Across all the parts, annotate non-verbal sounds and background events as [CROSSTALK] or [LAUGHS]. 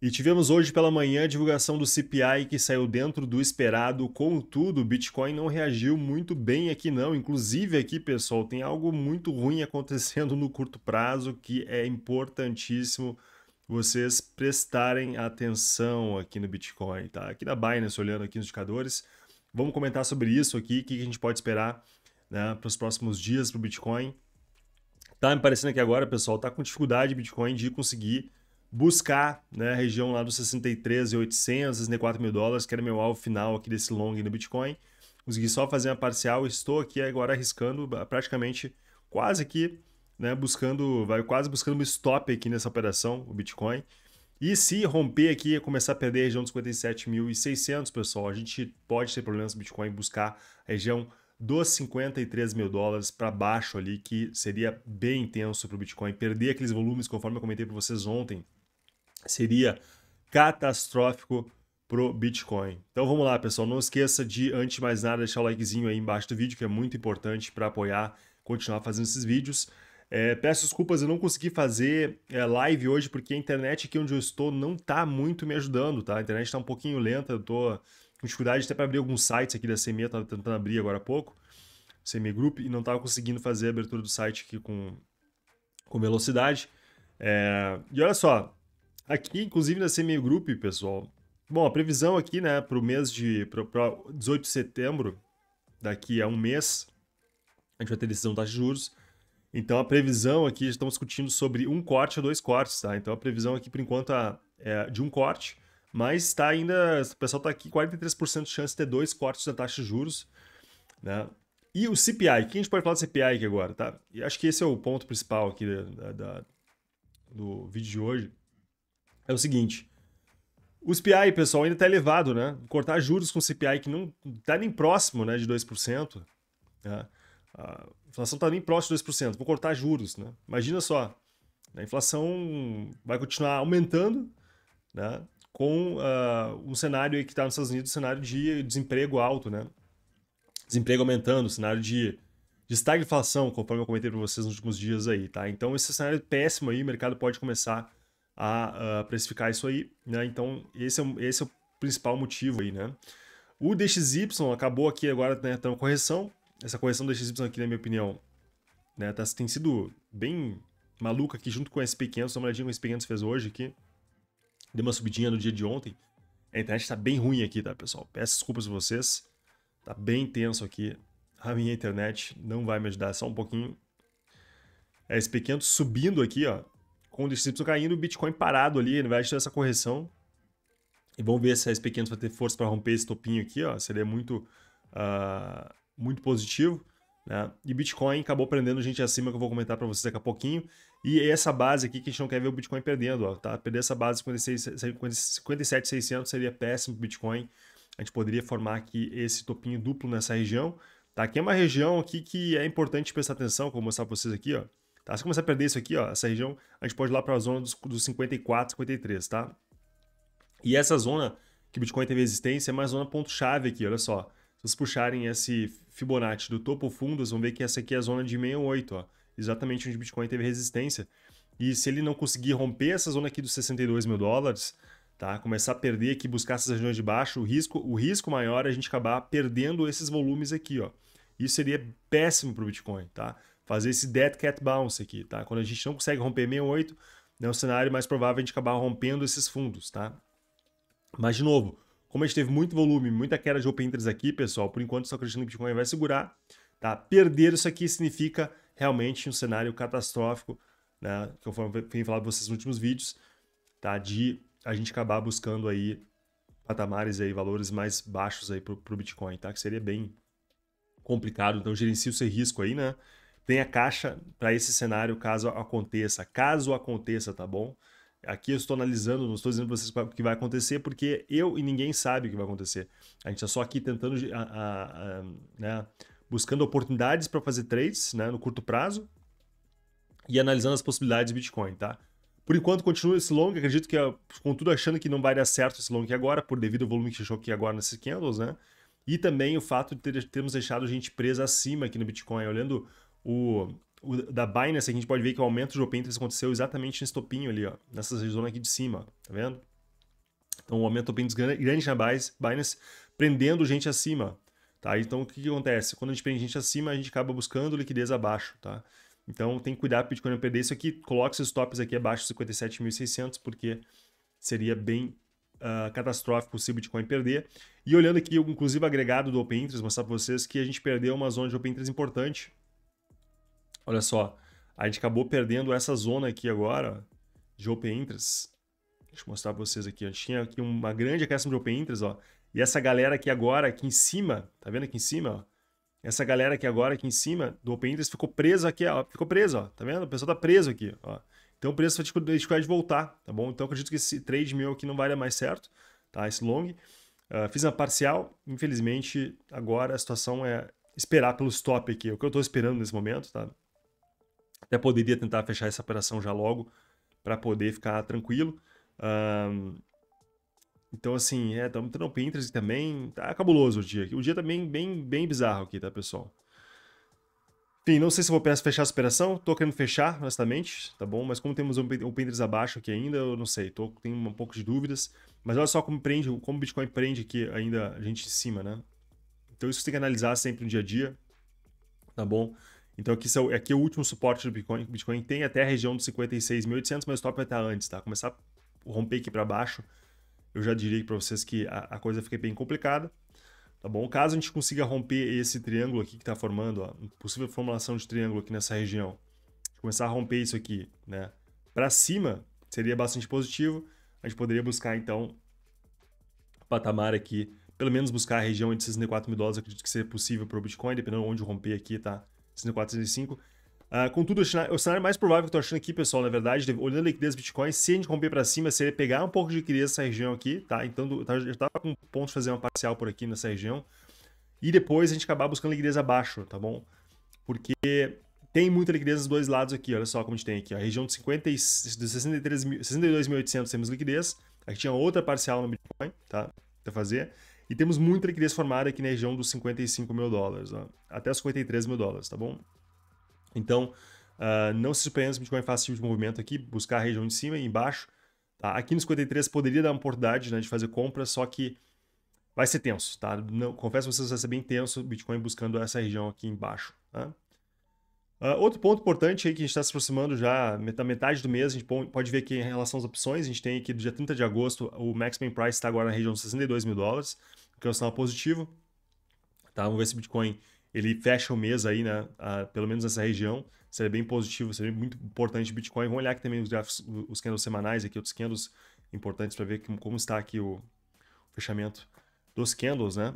E tivemos hoje pela manhã a divulgação do CPI que saiu dentro do esperado, contudo, o Bitcoin não reagiu muito bem aqui não. Inclusive aqui, pessoal, tem algo muito ruim acontecendo no curto prazo que é importantíssimo vocês prestarem atenção aqui no Bitcoin, tá? Aqui na Binance, olhando aqui nos indicadores, vamos comentar sobre isso aqui, o que a gente pode esperar né, para os próximos dias para o Bitcoin. Tá me parecendo que agora, pessoal, tá com dificuldade o Bitcoin de conseguir buscar né, a região lá dos 63,800, 64 mil dólares, que era meu alvo final aqui desse long no Bitcoin. Consegui só fazer uma parcial, estou aqui agora arriscando praticamente quase aqui, né, buscando, vai quase buscando um stop aqui nessa operação, o Bitcoin. E se romper aqui, começar a perder a região dos 57.600, pessoal, a gente pode ter problemas no Bitcoin buscar a região dos 53 mil dólares para baixo ali, que seria bem intenso para o Bitcoin. Perder aqueles volumes, conforme eu comentei para vocês ontem, seria catastrófico pro Bitcoin. Então vamos lá, pessoal. Não esqueça de, antes de mais nada, deixar o likezinho aí embaixo do vídeo, que é muito importante para apoiar, continuar fazendo esses vídeos. É, peço desculpas, eu não consegui fazer é, live hoje porque a internet aqui onde eu estou não está muito me ajudando, tá? A internet está um pouquinho lenta, eu estou com dificuldade até para abrir alguns sites aqui da CME, eu tava tentando abrir agora há pouco, CME Group, e não tava conseguindo fazer a abertura do site aqui com, com velocidade. É, e olha só, Aqui, inclusive, na CME Group, pessoal. Bom, a previsão aqui, né, para o mês de para 18 de setembro, daqui a um mês, a gente vai ter decisão da taxa de juros. Então, a previsão aqui, estamos discutindo sobre um corte ou dois cortes, tá? Então, a previsão aqui, por enquanto, é, é de um corte, mas está ainda, o pessoal está aqui, 43% de chance de ter dois cortes da taxa de juros, né? E o CPI, que a gente pode falar do CPI aqui agora, tá? E acho que esse é o ponto principal aqui da, da do vídeo de hoje é o seguinte. O CPI, pessoal, ainda está elevado, né? Cortar juros com CPI que não está nem próximo né, de 2%. Né? A inflação está nem próximo de 2%. Vou cortar juros, né? Imagina só. A inflação vai continuar aumentando, né? Com uh, um cenário que está nos Estados Unidos, cenário de desemprego alto, né? Desemprego aumentando, cenário de de estagflação, conforme eu comentei para vocês nos últimos dias aí, tá? Então esse cenário é péssimo aí, o mercado pode começar a, a precificar isso aí, né? Então, esse é, esse é o principal motivo aí, né? O DXY acabou aqui agora, né? Tem uma correção. Essa correção do DXY aqui, na minha opinião, né? Tá, tem sido bem maluca aqui junto com o SP500. Uma olhadinha com o SP500 fez hoje aqui. Deu uma subidinha no dia de ontem. A internet tá bem ruim aqui, tá, pessoal? Peço desculpas pra vocês. Tá bem tenso aqui. A minha internet não vai me ajudar só um pouquinho. SP500 subindo aqui, ó com o DXY caindo, o Bitcoin parado ali, no invés de ter essa correção. E vamos ver se a SP 500 vai ter força para romper esse topinho aqui, ó. Seria muito, uh, muito positivo. Né? E Bitcoin acabou prendendo gente acima, que eu vou comentar para vocês daqui a pouquinho. E essa base aqui que a gente não quer ver o Bitcoin perdendo, ó, tá? Perder essa base 57,600 seria péssimo para Bitcoin. A gente poderia formar aqui esse topinho duplo nessa região. Tá? Aqui é uma região aqui que é importante prestar atenção, que eu vou mostrar para vocês aqui, ó. Tá? Se começar a perder isso aqui, ó, essa região, a gente pode ir lá para a zona dos, dos 54, 53, tá? E essa zona que o Bitcoin teve resistência é mais zona ponto-chave aqui, olha só. Se vocês puxarem esse Fibonacci do topo fundo, vocês vão ver que essa aqui é a zona de 68, ó, exatamente onde o Bitcoin teve resistência. E se ele não conseguir romper essa zona aqui dos 62 mil dólares, tá? Começar a perder aqui, buscar essas regiões de baixo, o risco, o risco maior é a gente acabar perdendo esses volumes aqui, ó. Isso seria péssimo para o Bitcoin, tá? fazer esse dead cat bounce aqui, tá? Quando a gente não consegue romper 68, é um cenário mais provável é a gente acabar rompendo esses fundos, tá? Mas, de novo, como a gente teve muito volume, muita queda de open interest aqui, pessoal, por enquanto só acreditando que o Bitcoin vai segurar, tá? Perder isso aqui significa realmente um cenário catastrófico, né? Que eu fui falar para vocês nos últimos vídeos, tá? De a gente acabar buscando aí patamares aí, valores mais baixos aí para o Bitcoin, tá? Que seria bem complicado, então gerencia o seu risco aí, né? tenha caixa para esse cenário caso aconteça. Caso aconteça, tá bom? Aqui eu estou analisando, não estou dizendo para vocês o que vai acontecer, porque eu e ninguém sabe o que vai acontecer. A gente está só aqui tentando, a, a, a, né, buscando oportunidades para fazer trades né, no curto prazo e analisando as possibilidades de Bitcoin, tá? Por enquanto, continua esse long. Acredito que, contudo, achando que não vai dar certo esse long aqui agora, por devido ao volume que fechou aqui agora nesses candles, né? E também o fato de ter, termos deixado a gente presa acima aqui no Bitcoin. Olhando o, o, da Binance, a gente pode ver que o aumento de open interest aconteceu exatamente nesse topinho ali, ó, nessa zona aqui de cima, tá vendo? Então, o aumento do open interest grande na Binance, prendendo gente acima, tá? Então, o que, que, acontece? Quando a gente prende gente acima, a gente acaba buscando liquidez abaixo, tá? Então, tem que cuidar para o Bitcoin não perder isso aqui. Coloque seus tops aqui abaixo de 57.600, porque seria bem uh, catastrófico se o Bitcoin perder. E olhando aqui, inclusive, agregado do Open Interest, mostrar para vocês que a gente perdeu uma zona de Open Interest importante, Olha só, a gente acabou perdendo essa zona aqui agora de Open Interest. Deixa eu mostrar para vocês aqui. A gente tinha aqui uma grande aquisição de Open Interest, ó. E essa galera aqui agora, aqui em cima, tá vendo aqui em cima, ó? Essa galera aqui agora, aqui em cima, do Open Interest, ficou presa aqui, ó. Ficou preso, ó. Tá vendo? O pessoal tá preso aqui, ó. Então o preço vai dificuldade de voltar, tá bom? Então acredito que esse trade meu aqui não vai dar mais certo, tá? Esse long. Uh, fiz uma parcial, infelizmente agora a situação é esperar pelo stop aqui, é o que eu estou esperando nesse momento, tá? Até poderia tentar fechar essa operação já logo para poder ficar tranquilo. Um, então, assim, é, estamos tendo Pinterest também. Tá cabuloso o dia. O dia também tá bem, bem bizarro aqui, tá, pessoal? Enfim, não sei se vou fechar essa operação. Tô querendo fechar, honestamente, tá bom? Mas como temos o Pinterest abaixo aqui ainda, eu não sei. Tô, tenho um pouco de dúvidas. Mas olha só como prende, como o Bitcoin prende aqui ainda a gente em cima, né? Então isso tem que analisar sempre no dia a dia, tá bom? Então aqui, são, aqui é o último suporte do Bitcoin. O Bitcoin tem até a região dos 56.800, mas o top vai estar antes, tá? Começar a romper aqui para baixo, eu já diria para vocês que a, a, coisa fica bem complicada, tá bom? Caso a gente consiga romper esse triângulo aqui que está formando, ó, possível formulação de triângulo aqui nessa região, começar a romper isso aqui, né? Para cima seria bastante positivo. A gente poderia buscar então o patamar aqui, pelo menos buscar a região de 64 mil dólares, acredito que seria possível para o Bitcoin, dependendo onde romper aqui, tá? 6405. Uh, ah, contudo, o cenário mais provável que eu tô achando aqui, pessoal, na verdade, olhando a liquidez do Bitcoin, se a gente romper para cima, seria pegar um pouco de liquidez nessa região aqui, tá? Então, eu tava com ponto de fazer uma parcial por aqui nessa região. E depois a gente acabar buscando liquidez abaixo, tá bom? Porque tem muita liquidez dos dois lados aqui, olha só como a gente tem aqui. A região de 62.800 temos liquidez. Aqui tinha outra parcial no Bitcoin, tá? Pra fazer. E temos muita liquidez formada aqui na região dos 55 mil dólares, até os 53 mil dólares, tá bom? Então, uh, não se surpreenda se o Bitcoin faz esse tipo de movimento aqui, buscar a região de cima e embaixo. Tá? Aqui nos 53 poderia dar uma oportunidade né, de fazer compra, só que vai ser tenso, tá? Não, confesso a vocês, vai ser bem tenso o Bitcoin buscando essa região aqui embaixo, tá? Uh, outro ponto importante aí que a gente está se aproximando já da metade do mês, a gente pode ver que em relação às opções, a gente tem aqui do dia 30 de agosto, o maximum price está agora na região de 62 mil dólares, que é um sinal positivo. Tá? Vamos ver se o Bitcoin ele fecha o mês aí, né? Uh, pelo menos nessa região. Seria bem positivo, seria muito importante o Bitcoin. Vamos olhar aqui também os gráficos, os candles semanais aqui, outros candles importantes para ver como está aqui o, fechamento dos candles, né?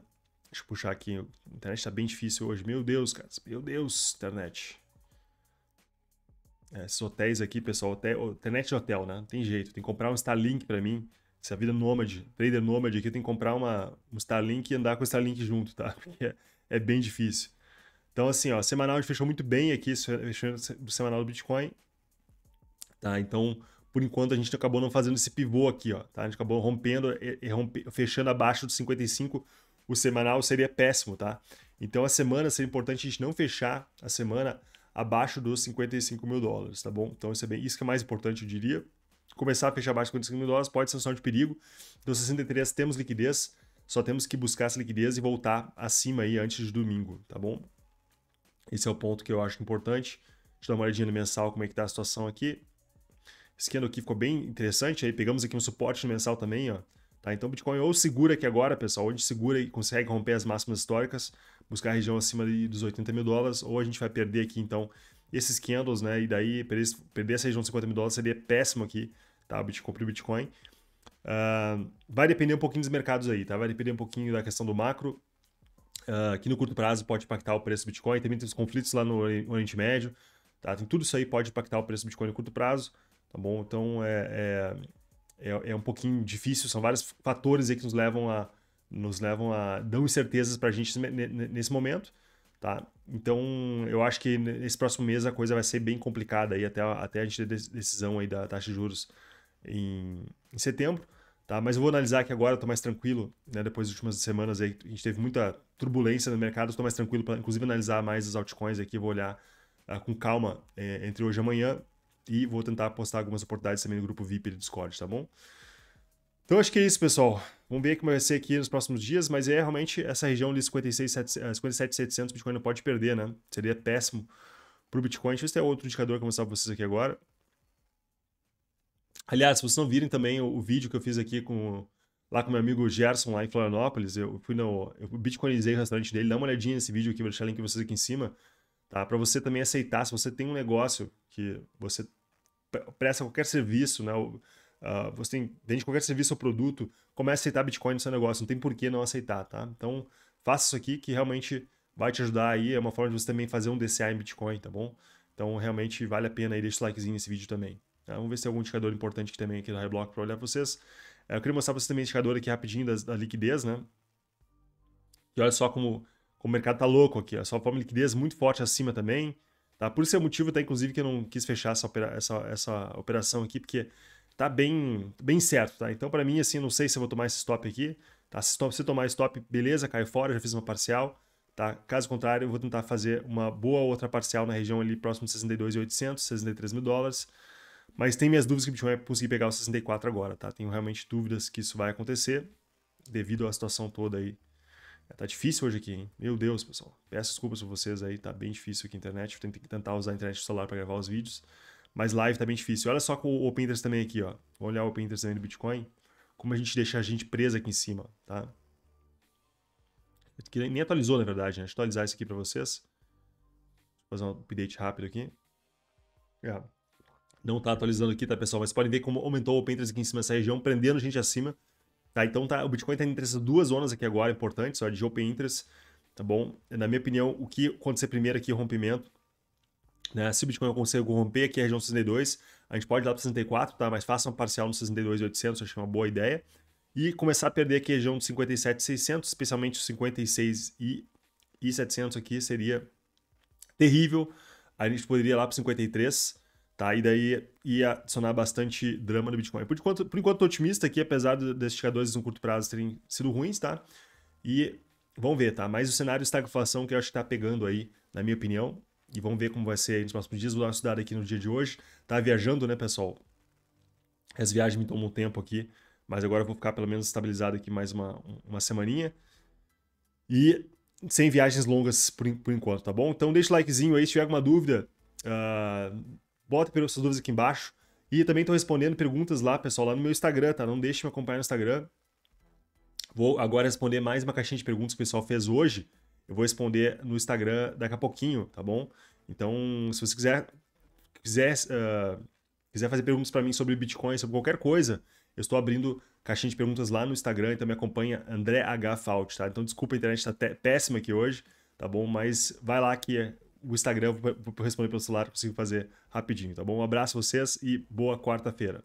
Deixa eu puxar aqui. A internet está bem difícil hoje. Meu Deus, cara. Meu Deus, internet. É, esses hotéis aqui, pessoal, hotel, internet de hotel, né? Não tem jeito. Tem que comprar um Starlink para mim. Essa vida nômade, trader nômade aqui, tem que comprar uma, um Starlink e andar com o Starlink junto, tá? [LAUGHS] Porque é, é bem difícil. Então, assim, ó, semanal a gente fechou muito bem aqui, fechando o semanal do Bitcoin. Tá? Então, por enquanto, a gente acabou não fazendo esse pivô aqui, ó. Tá? A gente acabou rompendo, e, e rompe, fechando abaixo dos 55. O semanal seria péssimo, tá? Então, a semana seria importante a gente não fechar a semana abaixo dos 55 mil dólares, tá bom? Então isso é bem, isso que é mais importante, eu diria. Começar a fechar abaixo de 55 mil dólares pode ser um sinal de perigo. Então, 63 temos liquidez, só temos que buscar essa liquidez e voltar acima aí antes de domingo, tá bom? Esse é o ponto que eu acho importante. Deixa eu dar uma olhadinha no mensal, como é que tá a situação aqui. Esse candle aqui ficou bem interessante, aí pegamos aqui um suporte no mensal também, ó. Tá? Então, Bitcoin ou segura aqui agora, pessoal, onde a gente segura e consegue romper as máximas históricas, buscar a região acima dos 80 mil dólares, ou a gente vai perder aqui, então, esses candles, né? E daí, perder essa região de 50 mil dólares seria péssimo aqui, tá? Bitcoin, o Bitcoin. Uh, vai depender um pouquinho dos mercados aí, tá? Vai depender um pouquinho da questão do macro, uh, ah, que no curto prazo pode impactar o preço do Bitcoin. Também tem os conflitos lá no Oriente Médio, tá? Tem tudo isso aí pode impactar o preço do Bitcoin no curto prazo, tá bom? Então, é, é é, é um pouquinho difícil, são vários fatores aí que nos levam a, nos levam a dão incertezas para a gente nesse momento, tá? Então eu acho que nesse próximo mês a coisa vai ser bem complicada aí até, até a gente ter decisão aí da taxa de juros em, em setembro, tá? Mas eu vou analisar aqui agora, estou mais tranquilo, né? Depois das últimas semanas aí a gente teve muita turbulência no mercado, estou mais tranquilo para inclusive analisar mais as altcoins aqui, vou olhar ah, com calma é, entre hoje e amanhã e vou tentar postar algumas oportunidades também no grupo VIP do Discord, tá bom? Então acho que é isso, pessoal. Vamos ver como vai ser aqui nos próximos dias, mas é realmente essa região de 57,700 57, eh, Bitcoin não pode perder, né? Seria péssimo para o Bitcoin. Deixa eu ter outro indicador que eu vou mostrar para vocês aqui agora. Aliás, se vocês não virem também o, o, vídeo que eu fiz aqui com lá com meu amigo Gerson lá em Florianópolis, eu fui no eu bitcoinizei o restaurante dele, dá uma olhadinha nesse vídeo aqui, vou deixar o link para vocês aqui em cima tá? Para você também aceitar, se você tem um negócio que você presta qualquer serviço, né? Uh, você tem, vende qualquer serviço ou produto, comece a aceitar Bitcoin no seu negócio, não tem por que não aceitar, tá? Então, faça isso aqui que realmente vai te ajudar aí, é uma forma de você também fazer um DCA em Bitcoin, tá bom? Então, realmente vale a pena aí, deixa o likezinho nesse vídeo também. Tá? Vamos ver se tem algum indicador importante aqui também aqui no Highblock para olhar pra vocês. É, eu queria mostrar pra vocês também o indicador aqui rapidinho da, da liquidez, né? E olha só como o mercado tá louco aqui, ó. É só forma de liquidez muito forte acima também. Tá? Por esse motivo, tá, inclusive, que eu não quis fechar essa, opera essa, essa operação aqui, porque tá bem, bem certo, tá? Então, para mim, assim, não sei se eu vou tomar esse stop aqui, tá? Se, você tomar esse stop, beleza, cai fora, já fiz uma parcial, tá? Caso contrário, eu vou tentar fazer uma boa outra parcial na região ali próximo de 62,800, 63 mil dólares, mas tem minhas dúvidas que o Bitcoin vai conseguir pegar os 64 agora, tá? Tenho realmente dúvidas que isso vai acontecer devido à situação toda aí é, tá difícil hoje aqui, hein? Meu Deus, pessoal. Peço desculpas pra vocês aí, tá bem difícil aqui a internet. tem que tentar usar a internet do celular para gravar os vídeos. Mas live tá bem difícil. Olha só com o Open Interest também aqui, ó. Vou olhar o Open Interest também do Bitcoin. Como a gente deixa a gente presa aqui em cima, tá? Que nem atualizou, na verdade, né? Deixa eu atualizar isso aqui para vocês. Vou fazer um update rápido aqui. É. Não tá atualizando aqui, tá, pessoal? Mas podem ver como aumentou o Open Interest aqui em cima dessa região, prendendo a gente acima. Tá? Então tá, o Bitcoin está entre essas duas zonas aqui agora importantes, ó, de open interest, tá bom? Na minha opinião, o que acontecer primeiro aqui é rompimento. Né? Se o Bitcoin conseguir romper aqui a região 62, a gente pode ir lá para 64, tá? Mas faça um parcial no 62,800, acho que é uma boa ideia. E começar a perder aqui a região de 57,600, especialmente os 56 e, e 700 aqui seria terrível. a gente poderia ir lá para 53, Tá? E daí ia adicionar bastante drama no Bitcoin. Por enquanto, por enquanto tô otimista aqui, apesar desses indicadores no curto prazo terem sido ruins, tá? E vamos ver, tá? Mas o cenário está inflação que eu acho que está pegando aí, na minha opinião. E vamos ver como vai ser nos próximos dias. Vou dar uma estudada aqui no dia de hoje. Tá viajando, né, pessoal? As viagens me tomam um tempo aqui, mas agora eu vou ficar pelo menos estabilizado aqui mais uma, uma semaninha. E sem viagens longas por, por enquanto, tá bom? Então deixa o likezinho aí, se tiver alguma dúvida. Uh Bota suas dúvidas aqui embaixo. E também estou respondendo perguntas lá, pessoal, lá no meu Instagram, tá? Não deixe me acompanhar no Instagram. Vou agora responder mais uma caixinha de perguntas que o pessoal fez hoje. Eu vou responder no Instagram daqui a pouquinho, tá bom? Então, se você quiser, quiser, uh, quiser fazer perguntas para mim sobre Bitcoin, sobre qualquer coisa, eu estou abrindo caixinha de perguntas lá no Instagram, então me acompanha André H. Fault, tá? Então, desculpa, a internet está péssima aqui hoje, tá bom? Mas vai lá que é o Instagram, vou responder pelo celular, consigo fazer rapidinho, tá bom? Um abraço a vocês e boa quarta-feira.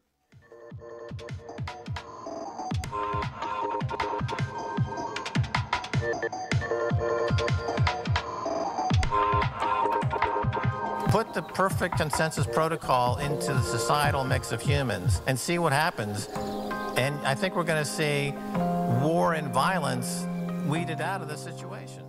put the perfect consensus protocol into the societal mix of humans and see what happens. And I think we're going to see war and violence weeded out of the situation.